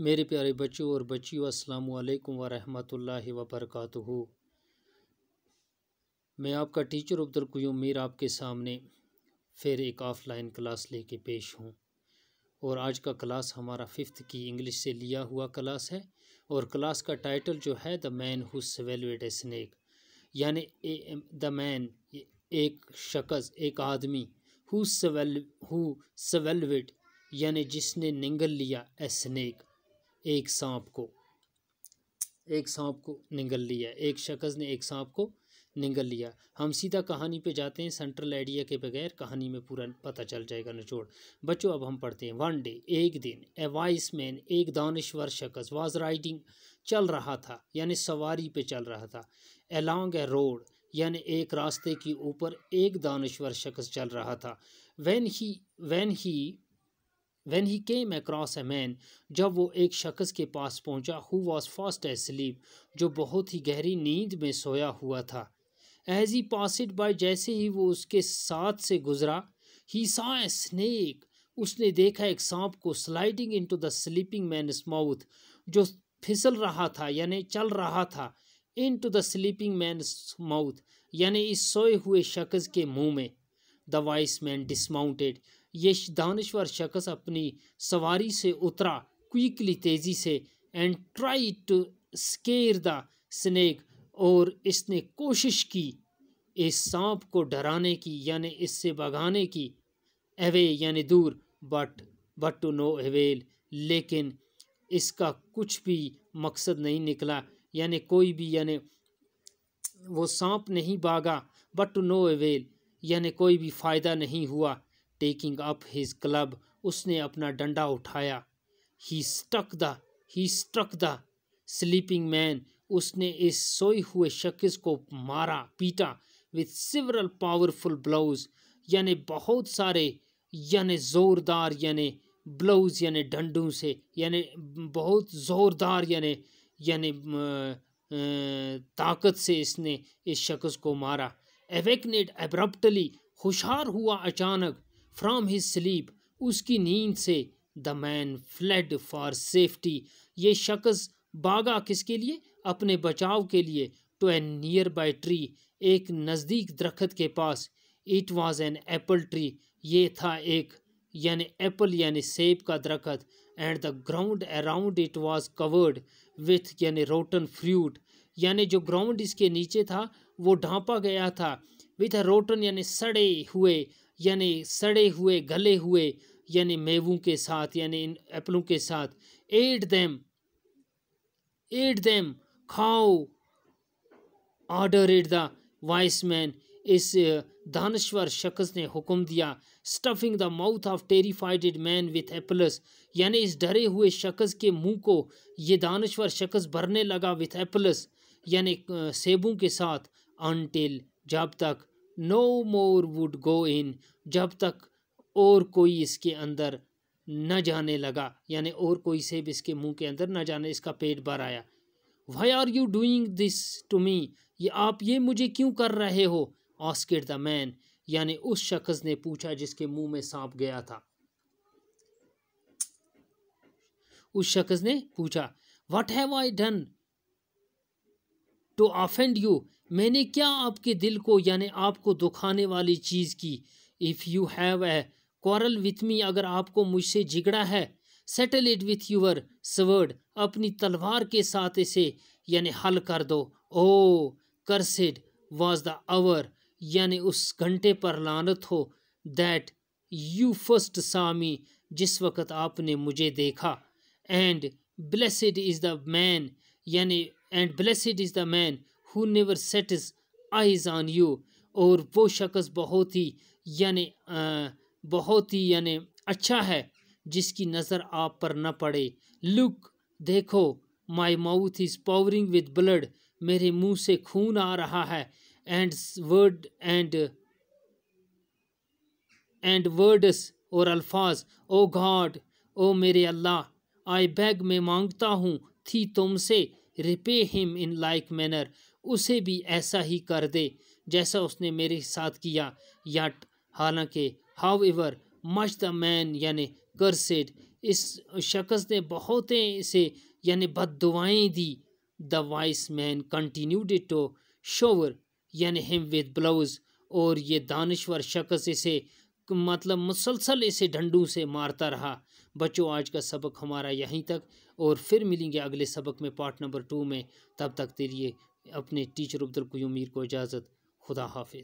मेरे प्यारे बच्चों और बच्चियों अस्सलाम वालेकुम व वबरकातुहू मैं आपका टीचर अब्दुल क्यूम मीर आपके सामने फिर एक ऑफ़लाइन क्लास लेके पेश हूँ और आज का क्लास हमारा फिफ्थ की इंग्लिश से लिया हुआ क्लास है और क्लास का टाइटल जो है the man who swallowed a snake यानी द मैन एक शख्स एक आदमी हु स्वेल हु यानी जिसने निंगल लिया ए स्नैक एक सांप को एक सांप को निगल लिया एक शख्स ने एक सांप को निगल लिया हम सीधा कहानी पे जाते हैं सेंट्रल आइडिया के बगैर कहानी में पूरा पता चल जाएगा निचोड़ बच्चों अब हम पढ़ते हैं वन डे एक दिन ए वाइस मैन एक दानश्वर शख्स वाज राइडिंग चल रहा था यानी सवारी पे चल रहा था एलॉन्ग ए रोड यानि एक रास्ते के ऊपर एक दानश्वर शख्स चल रहा था when he when he When he came across a man, जब वो एक शख्स के पास पहुंचा who was fast asleep, जो बहुत ही गहरी नींद में सोया हुआ था As he passed by, जैसे ही वो उसके साथ से गुजरा he saw a snake, उसने देखा एक सांप को sliding into the sleeping man's mouth जो फिसल रहा था यानी चल रहा था into the sleeping man mouth यानी इस सोए हुए शख्स के मुंह में द वाइस मैन डिसमाउंटेड ये दानश्वर शख्स अपनी सवारी से उतरा क्विकली तेज़ी से and try to scare the snake और इसने कोशिश की इस सांप को डराने की यानी इससे भगाने की अवे यानी दूर but but to no avail लेकिन इसका कुछ भी मकसद नहीं निकला यानी कोई भी यानी वो सांप नहीं भागा बट टू नो अवेल यानी कोई भी फ़ायदा नहीं हुआ टेकिंग अप हिज क्लब उसने अपना डंडा उठाया he struck the he struck the sleeping man उसने इस सोए हुए शख्स को मारा पीटा विथ सिवरल पावरफुल ब्लाउज यानि बहुत सारे यानि ज़ोरदार यानि ब्लाउज यानि डंडों से यानि बहुत ज़ोरदार यानि यानि ताकत से इसने इस शख्स को मारा एवेक्नेट एब्रप्टली होशार हुआ अचानक फ्राम हिज स्लीप उसकी नींद से the man fled for safety ये शख्स बागा किसके लिए अपने बचाव के लिए to an nearby tree एक नज़दीक दरख्त के पास it was an apple tree ये था एक यानि एप्पल यानि सेब का दरख्त and the ground around it was covered with यानि रोटन फ्रूट यानि जो ग्राउंड इसके नीचे था वो ढांपा गया था विथ अ रोटन यानि सड़े हुए यानी सड़े हुए गले हुए यानी मेवों के साथ यानी इन एप्पलों के साथ एट देम एट देम खाओ ordered the wise man इस दानश्वर शख्स ने हुक्म दिया stuffing the mouth of terrified man with apples यानी इस डरे हुए शख्स के मुंह को ये दानश्वर शख्स भरने लगा विथ एप्पल्स यानी सेबों के साथ अनटिल जब तक नो मोर वुड गो इन जब तक और कोई इसके अंदर न जाने लगा यानी और कोई सेब इसके मुंह के अंदर न जाने इसका पेट भर आया why are you doing this to me ये आप ये मुझे क्यों कर रहे हो ऑस्किट द मैन यानी उस शख्स ने पूछा जिसके मुंह में सांप गया था उस शख्स ने पूछा what have I done to offend you मैंने क्या आपके दिल को यानि आपको दुखाने वाली चीज़ की if you have a quarrel with me अगर आपको मुझसे जिगड़ा है settle it with your sword अपनी तलवार के साथ इसे यानि हल कर दो oh cursed was the hour यानि उस घंटे पर लानत हो दैट यू फर्स्ट सामी जिस वक़्त आपने मुझे देखा and blessed is the man यानि and blessed is the man who never sets eyes on you और वो शख्स बहुत ही यानि बहुत ही यानि अच्छा है जिसकी नज़र आप पर न पड़े लुक देखो my mouth is pouring with blood मेरे मुंह से खून आ रहा है and word and and words और अल्फाज ओ गॉड ओ मेरे अल्लाह आई बैग में मांगता हूँ थी तुमसे repay him in like manner उसे भी ऐसा ही कर दे जैसा उसने मेरे साथ किया या हालांकि however much the man यानि करसेड इस शख्स ने बहुत इसे यानि बद दुआएँ दी the wise man continued to shower him with with blouse और ये दानश्वर शख्स इसे मतलब मुसलसल इसे ढंडू से मारता रहा बच्चों आज का सबक हमारा यहीं तक और फिर मिलेंगे अगले सबक में पार्ट नंबर टू में तब तक के लिए अपने टीचर अब्दुल मीर को इजाज़त खुदा हाफिज